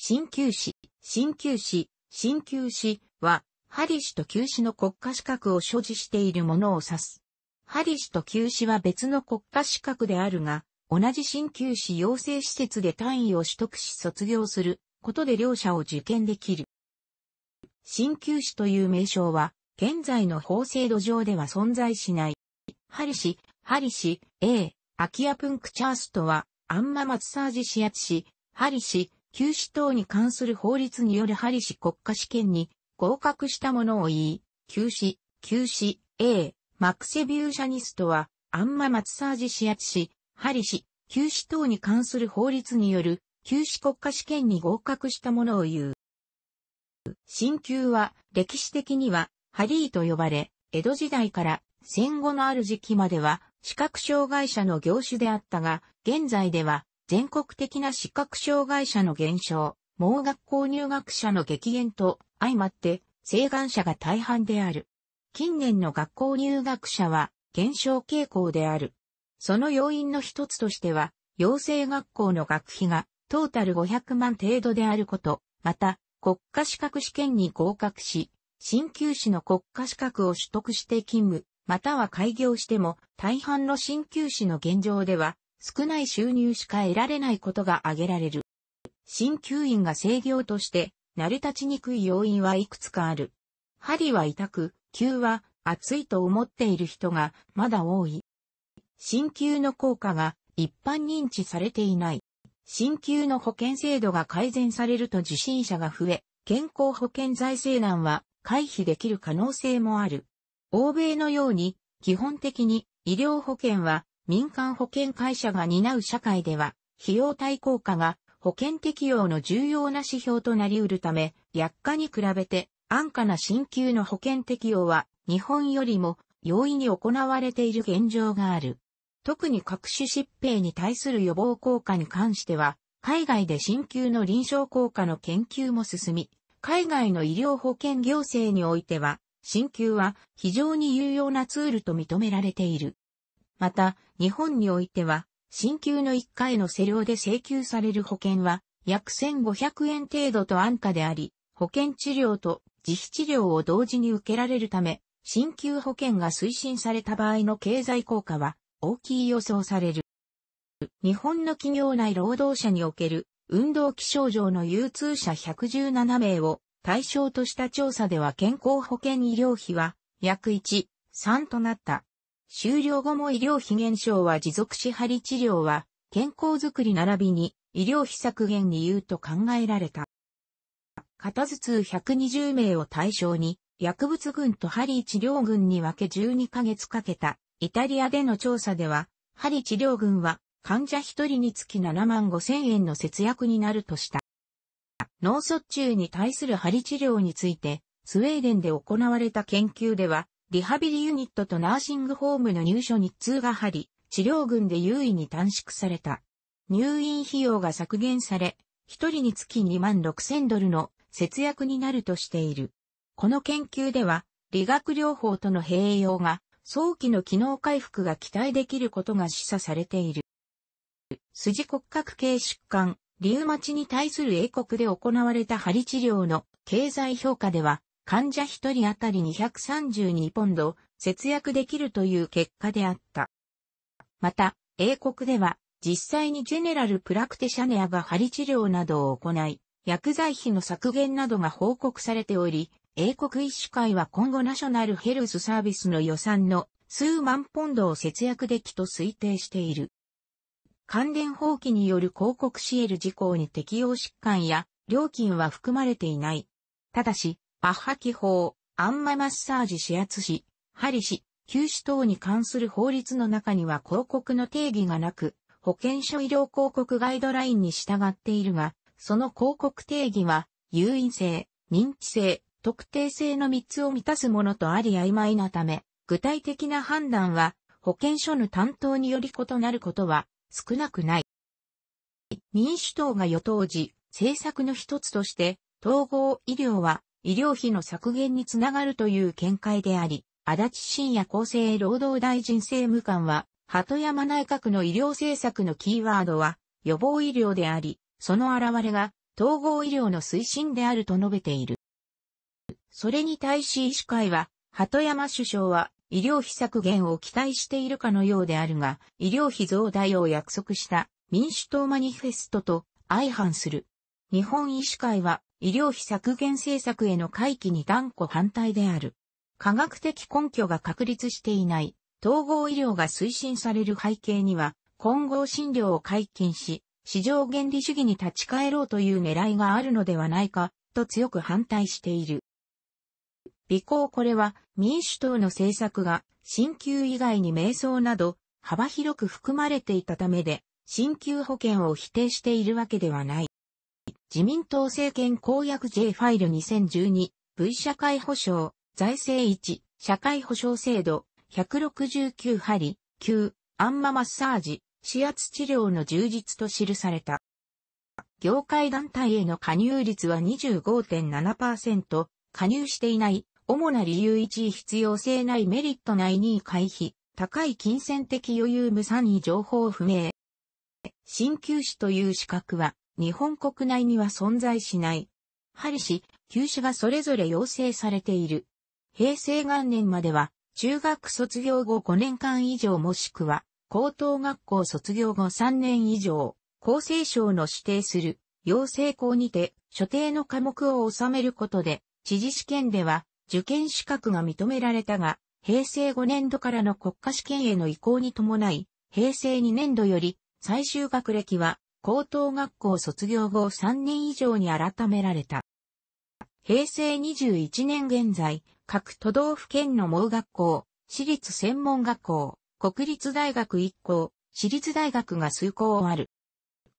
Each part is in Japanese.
鍼灸師、鍼灸師、鍼灸師は、ハリ氏と旧師の国家資格を所持しているものを指す。ハリ氏と旧師は別の国家資格であるが、同じ鍼灸師養成施設で単位を取得し卒業することで両者を受験できる。鍼灸師という名称は、現在の法制度上では存在しない。ハリ氏、ハリ氏、A、アキアプンクチャーストは、アンママッサージ指し、ハリ氏、休止等に関する法律によるハリシ国家試験に合格したものを言い、休止、休止、A、マクセビューシャニストは、アンママツサージ市圧し、ハリシ、休止等に関する法律による、休止国家試験に合格したものを言う。新旧は、歴史的には、ハリーと呼ばれ、江戸時代から戦後のある時期までは、視覚障害者の業種であったが、現在では、全国的な視覚障害者の減少、盲学校入学者の激減と相まって、請願者が大半である。近年の学校入学者は減少傾向である。その要因の一つとしては、養成学校の学費がトータル500万程度であること、また、国家資格試験に合格し、新旧市の国家資格を取得して勤務、または開業しても、大半の新旧市の現状では、少ない収入しか得られないことが挙げられる。鍼灸院が制御として成り立ちにくい要因はいくつかある。針は痛く、灸は熱いと思っている人がまだ多い。鍼灸の効果が一般認知されていない。鍼灸の保険制度が改善されると受診者が増え、健康保険財政難は回避できる可能性もある。欧米のように基本的に医療保険は民間保険会社が担う社会では、費用対効果が保険適用の重要な指標となり得るため、薬価に比べて安価な新旧の保険適用は日本よりも容易に行われている現状がある。特に各種疾病に対する予防効果に関しては、海外で新旧の臨床効果の研究も進み、海外の医療保険行政においては、新旧は非常に有用なツールと認められている。また、日本においては、新級の1回の施療で請求される保険は、約1500円程度と安価であり、保険治療と自費治療を同時に受けられるため、新旧保険が推進された場合の経済効果は大きい予想される。日本の企業内労働者における運動気象上の流通者117名を対象とした調査では健康保険医療費は約1、3となった。終了後も医療費減少は持続し針治療は健康づくり並びに医療費削減に言うと考えられた。片頭痛120名を対象に薬物群と針治療群に分け12ヶ月かけたイタリアでの調査では針治療群は患者1人につき7万5千円の節約になるとした。脳卒中に対する針治療についてスウェーデンで行われた研究ではリハビリユニットとナーシングホームの入所日通が張り、治療群で優位に短縮された。入院費用が削減され、一人につき2万6千ドルの節約になるとしている。この研究では、理学療法との併用が、早期の機能回復が期待できることが示唆されている。筋骨格系疾患、リウマチに対する英国で行われた針治療の経済評価では、患者1人当たり232ポンド節約できるという結果であった。また、英国では実際にジェネラルプラクティシャネアが針治療などを行い、薬剤費の削減などが報告されており、英国医師会は今後ナショナルヘルスサービスの予算の数万ポンドを節約できと推定している。関連法規による広告シエル事項に適用疾患や料金は含まれていない。ただし、アッハ記法、アンママッサージ指圧し、針し、休止等に関する法律の中には広告の定義がなく、保健所医療広告ガイドラインに従っているが、その広告定義は、誘引性、認知性、特定性の3つを満たすものとあり曖昧なため、具体的な判断は、保健所の担当により異なることは少なくない。民主党が与党時、政策の一つとして、統合医療は医療費の削減につながるという見解であり、足立信也厚生労働大臣政務官は、鳩山内閣の医療政策のキーワードは、予防医療であり、その現れが、統合医療の推進であると述べている。それに対し医師会は、鳩山首相は、医療費削減を期待しているかのようであるが、医療費増大を約束した民主党マニフェストと相反する。日本医師会は医療費削減政策への回帰に断固反対である。科学的根拠が確立していない統合医療が推進される背景には、混合診療を解禁し、市場原理主義に立ち返ろうという狙いがあるのではないか、と強く反対している。美行これは民主党の政策が、新旧以外に瞑想など、幅広く含まれていたためで、新旧保険を否定しているわけではない。自民党政権公約 J ファイル 2012V 社会保障、財政1、社会保障制度、169針、9、アンママッサージ、指圧治療の充実と記された。業界団体への加入率は25.7%、加入していない、主な理由1位必要性ないメリットない2位回避、高い金銭的余裕無3位情報不明。新旧士という資格は、日本国内には存在しない。針リ氏、休止がそれぞれ要請されている。平成元年までは、中学卒業後5年間以上もしくは、高等学校卒業後3年以上、厚生省の指定する、要請校にて、所定の科目を収めることで、知事試験では、受験資格が認められたが、平成5年度からの国家試験への移行に伴い、平成2年度より、最終学歴は、高等学校卒業後3年以上に改められた。平成21年現在、各都道府県の盲学校、私立専門学校、国立大学1校、私立大学が数校ある。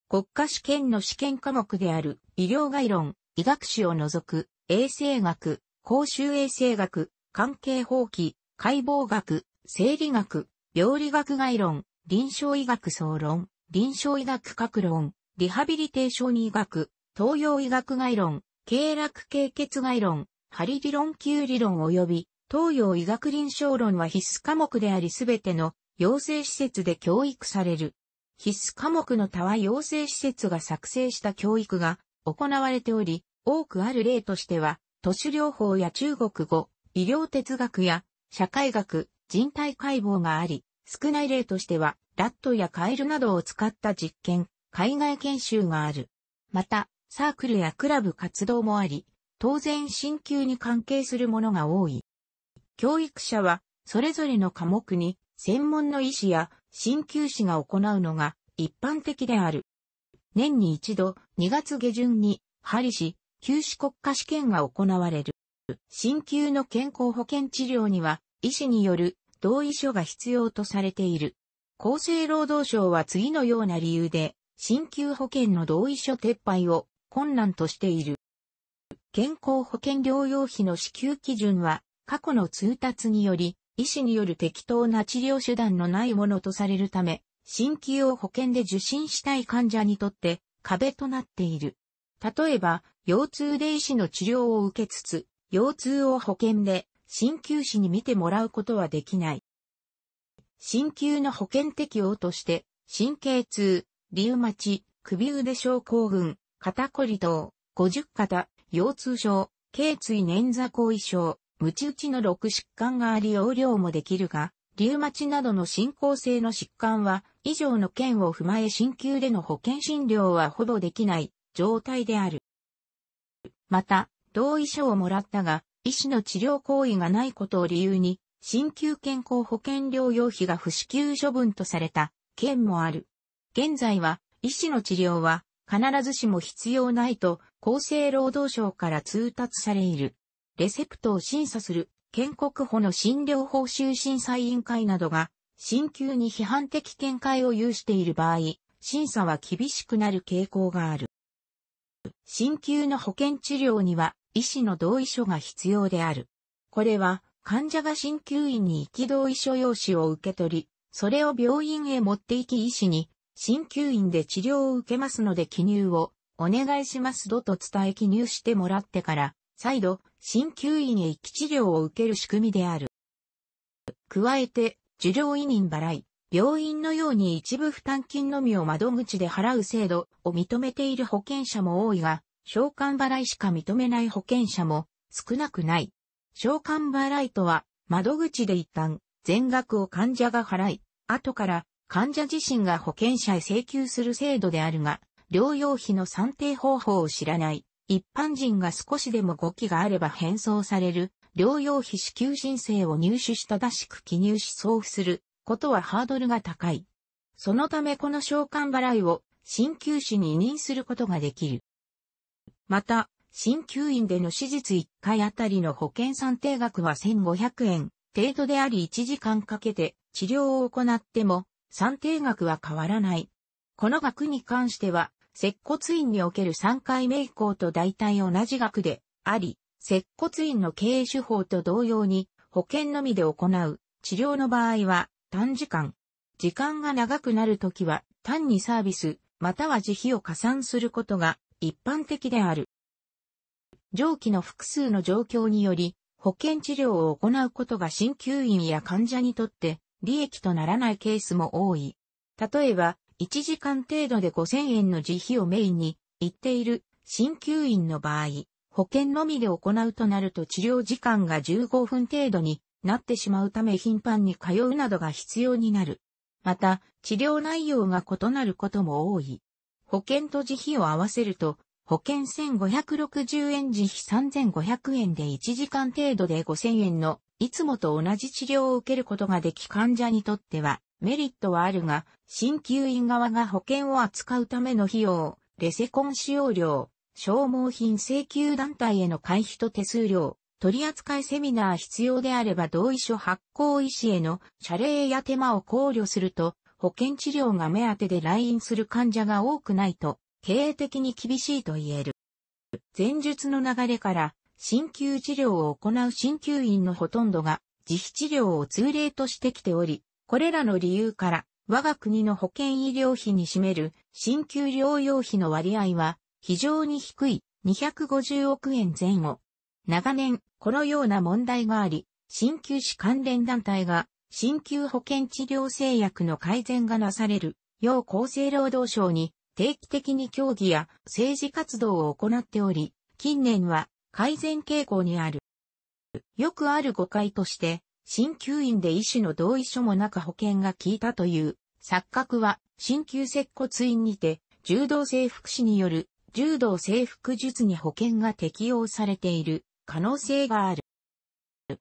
国家試験の試験科目である医療概論、医学史を除く、衛生学、公衆衛生学、関係法規、解剖学、生理学、病理学概論、臨床医学総論、臨床医学各論、リハビリテーション医学、東洋医学概論、経絡経血概論、針理論級理論及び、東洋医学臨床論は必須科目でありすべての養成施設で教育される。必須科目の他は養成施設が作成した教育が行われており、多くある例としては、都市療法や中国語、医療哲学や社会学、人体解剖があり、少ない例としては、ラットやカエルなどを使った実験、海外研修がある。また、サークルやクラブ活動もあり、当然進級に関係するものが多い。教育者は、それぞれの科目に、専門の医師や鍼灸師が行うのが一般的である。年に一度、2月下旬に、ハリ休旧市国家試験が行われる。鍼灸の健康保険治療には、医師による同意書が必要とされている。厚生労働省は次のような理由で、新旧保険の同意書撤廃を困難としている。健康保険療養費の支給基準は、過去の通達により、医師による適当な治療手段のないものとされるため、新規を保険で受診したい患者にとって壁となっている。例えば、腰痛で医師の治療を受けつつ、腰痛を保険で鍼灸師に診てもらうことはできない。神経の保険適用として、神経痛、リウマチ、首腕症候群、肩こり等、50肩、腰痛症、頸椎捻挫後遺症、無知打ちの6疾患があり容量もできるが、リウマチなどの進行性の疾患は、以上の件を踏まえ鍼灸での保険診療はほぼできない状態である。また、同意書をもらったが、医師の治療行為がないことを理由に、新旧健康保険療養費が不支給処分とされた県もある。現在は、医師の治療は必ずしも必要ないと厚生労働省から通達されいる。レセプトを審査する県国保の診療報酬審査委員会などが、新旧に批判的見解を有している場合、審査は厳しくなる傾向がある。新旧の保険治療には医師の同意書が必要である。これは患者が鍼灸院に行き同意書用紙を受け取り、それを病院へ持って行き医師に、鍼灸院で治療を受けますので記入をお願いしますどと伝え記入してもらってから、再度、鍼灸院へ行き治療を受ける仕組みである。加えて、受領委任払い、病院のように一部負担金のみを窓口で払う制度を認めている保険者も多いが、償還払いしか認めない保険者も少なくない。召喚払いとは、窓口で一旦、全額を患者が払い、後から患者自身が保険者へ請求する制度であるが、療養費の算定方法を知らない、一般人が少しでも誤記があれば返送される、療養費支給申請を入手した正しく記入し送付することはハードルが高い。そのためこの召喚払いを鍼灸師に委任することができる。また、新旧院での手術1回あたりの保険算定額は1500円程度であり1時間かけて治療を行っても算定額は変わらない。この額に関しては、接骨院における3回目以降と大体同じ額であり、接骨院の経営手法と同様に保険のみで行う治療の場合は短時間。時間が長くなるときは単にサービスまたは自費を加算することが一般的である。上記の複数の状況により、保険治療を行うことが新灸院や患者にとって利益とならないケースも多い。例えば、1時間程度で5000円の自費をメインに言っている新灸院の場合、保険のみで行うとなると治療時間が15分程度になってしまうため頻繁に通うなどが必要になる。また、治療内容が異なることも多い。保険と自費を合わせると、保険1560円自費3500円で1時間程度で5000円のいつもと同じ治療を受けることができ患者にとってはメリットはあるが、鍼灸院側が保険を扱うための費用、レセコン使用料、消耗品請求団体への回避と手数料、取扱セミナー必要であれば同意書発行医師への謝礼や手間を考慮すると、保険治療が目当てで来院する患者が多くないと、経営的に厳しいと言える。前述の流れから、鍼灸治療を行う鍼灸院のほとんどが、自費治療を通例としてきており、これらの理由から、我が国の保険医療費に占める鍼灸療養費の割合は非常に低い250億円前後。長年、このような問題があり、鍼灸師関連団体が、鍼灸保険治療制約の改善がなされる、要厚生労働省に定期的に競技や政治活動を行っており、近年は改善傾向にある。よくある誤解として、鍼灸院で医師の同意書もなく保険が効いたという錯覚は、鍼灸接骨院にて、柔道整復師による柔道整復術に保険が適用されている可能性がある。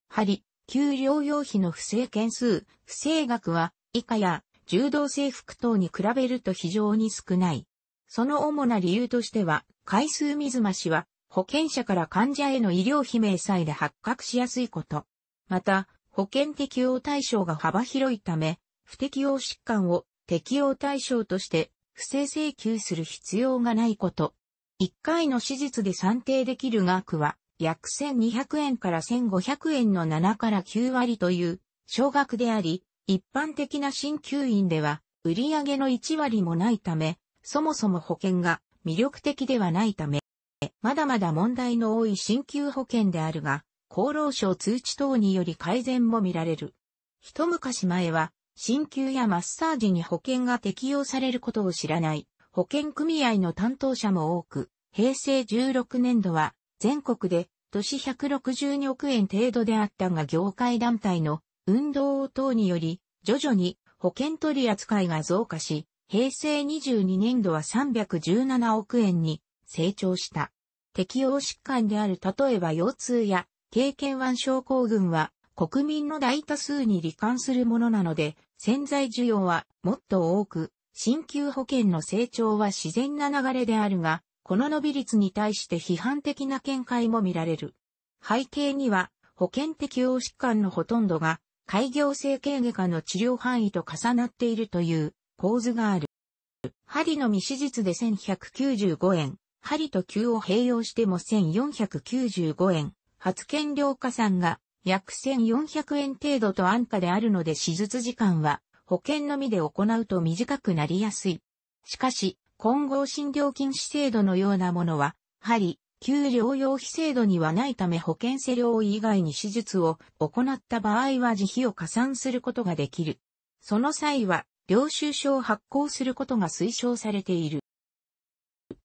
針、給料用費の不正件数、不正額は以下や柔道制服等に比べると非常に少ない。その主な理由としては、回数水増しは、保険者から患者への医療費明細で発覚しやすいこと。また、保険適用対象が幅広いため、不適用疾患を適用対象として不正請求する必要がないこと。1回の手術で算定できる額は約1200円から1500円の7から9割という少額であり、一般的な新灸院では売上の1割もないため、そもそも保険が魅力的ではないため、まだまだ問題の多い新旧保険であるが、厚労省通知等により改善も見られる。一昔前は、新旧やマッサージに保険が適用されることを知らない保険組合の担当者も多く、平成16年度は全国で年162億円程度であったが業界団体の運動等により徐々に保険取り扱いが増加し、平成22年度は317億円に成長した。適応疾患である例えば腰痛や経験腕症候群は国民の大多数に罹患するものなので潜在需要はもっと多く、新旧保険の成長は自然な流れであるが、この伸び率に対して批判的な見解も見られる。背景には保険適応疾患のほとんどが開業性経外科の治療範囲と重なっているという構図がある。針のみ手術で1195円、針と球を併用しても1495円、発券料加算が約1400円程度と安価であるので手術時間は保険のみで行うと短くなりやすい。しかし、混合診療禁止制度のようなものは、針、給療養費制度にはないため保険施療以外に手術を行った場合は自費を加算することができる。その際は領収書を発行することが推奨されている。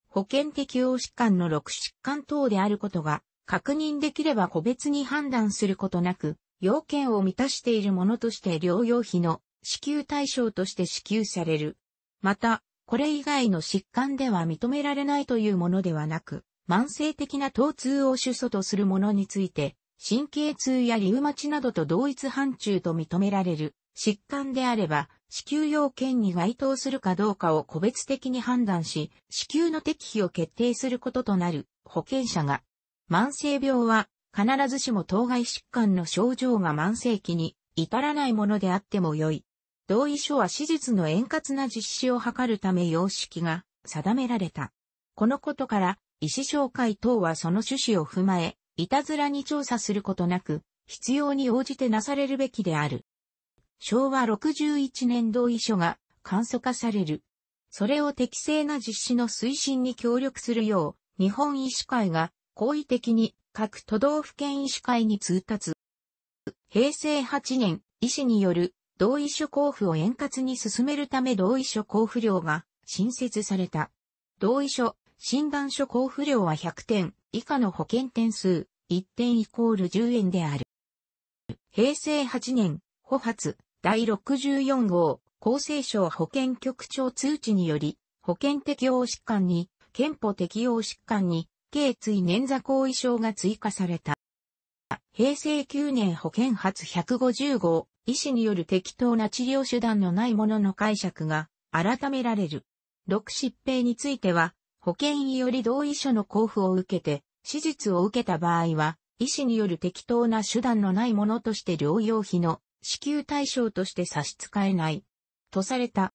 保険適用疾患の6疾患等であることが確認できれば個別に判断することなく、要件を満たしているものとして療養費の支給対象として支給される。また、これ以外の疾患では認められないというものではなく、慢性的な疼痛を主訴とするものについて、神経痛やリウマチなどと同一範疇と認められる疾患であれば、支給要件に該当するかどうかを個別的に判断し、支給の適否を決定することとなる保険者が、慢性病は必ずしも当該疾患の症状が慢性期に至らないものであってもよい。同意書は手術の円滑な実施を図るため様式が定められた。このことから、医師紹介等はその趣旨を踏まえ、いたずらに調査することなく、必要に応じてなされるべきである。昭和61年同意書が簡素化される。それを適正な実施の推進に協力するよう、日本医師会が好意的に各都道府県医師会に通達。平成8年、医師による同意書交付を円滑に進めるため同意書交付料が新設された。同意書、診断書交付料は100点以下の保険点数1点イコール10円である。平成8年、補発、第64号、厚生省保健局長通知により、保険適用疾患に、憲法適用疾患に、頸椎捻挫後遺症が追加された。平成9年保険発150号、医師による適当な治療手段のないものの解釈が改められる。6疾病については、保険医より同意書の交付を受けて、手術を受けた場合は、医師による適当な手段のないものとして療養費の支給対象として差し支えない、とされた。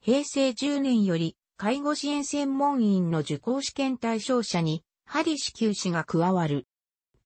平成10年より、介護支援専門員の受講試験対象者に、針支給士が加わる。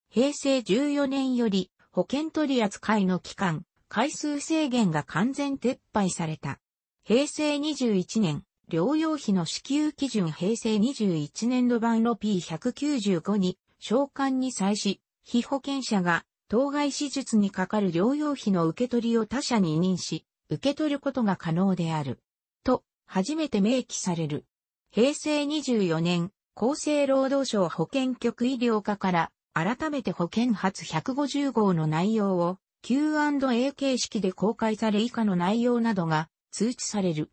平成14年より、保険取扱いの期間、回数制限が完全撤廃された。平成21年、療養費の支給基準平成21年度版の P195 に、償還に際し、非保険者が当該手術にかかる療養費の受け取りを他社に委任し、受け取ることが可能である。と、初めて明記される。平成24年、厚生労働省保健局医療課から、改めて保健発150号の内容を Q&A 形式で公開され以下の内容などが通知される。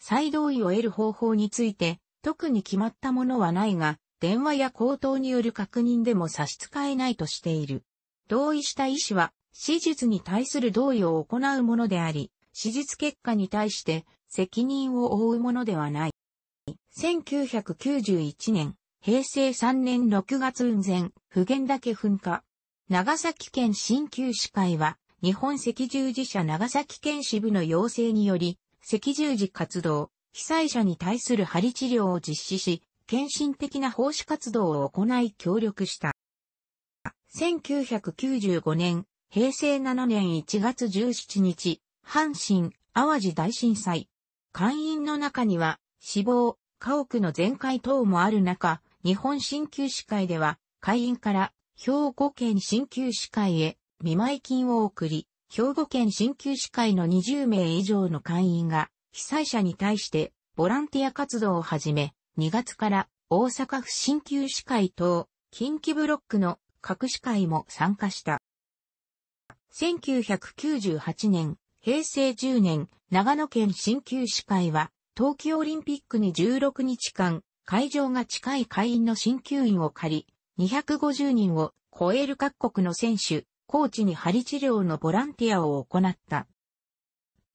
再同意を得る方法について、特に決まったものはないが、電話や口頭による確認でも差し支えないとしている。同意した医師は、手術に対する同意を行うものであり、手術結果に対して責任を負うものではない。1991年、平成3年6月雲前、普賢岳噴火。長崎県新旧市会は、日本赤十字社長崎県支部の要請により、赤十字活動、被災者に対する針治療を実施し、献身的な奉仕活動を行い協力した。1995年、平成7年1月17日、阪神、淡路大震災。会員の中には、死亡、家屋の全壊等もある中、日本新旧市会では、会員から兵庫県新旧市会へ見舞金を送り、兵庫県新旧市会の20名以上の会員が、被災者に対してボランティア活動を始め、2月から大阪府新旧市会等、近畿ブロックの各司会も参加した。1998年、平成10年、長野県新旧司会は、東京オリンピックに16日間、会場が近い会員の新旧員を借り、250人を超える各国の選手、コーチに針治療のボランティアを行った。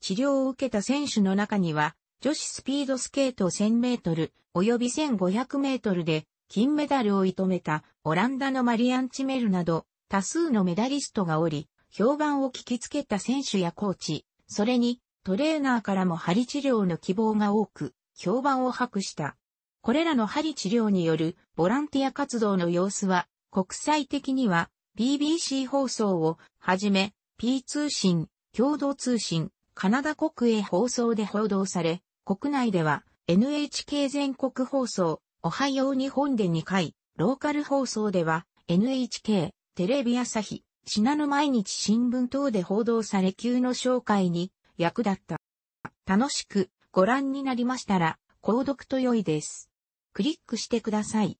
治療を受けた選手の中には、女子スピードスケート1000メートル及び1500メートルで金メダルを射止めたオランダのマリアン・チメルなど、多数のメダリストがおり、評判を聞きつけた選手やコーチ、それにトレーナーからも針治療の希望が多く、評判を博した。これらの針治療によるボランティア活動の様子は、国際的には BBC 放送をはじめ、P 通信、共同通信、カナダ国営放送で報道され、国内では NHK 全国放送、おはよう日本で2回、ローカル放送では NHK、テレビ朝日、信濃毎日新聞等で報道され級の紹介に役立った。楽しくご覧になりましたら、購読と良いです。クリックしてください。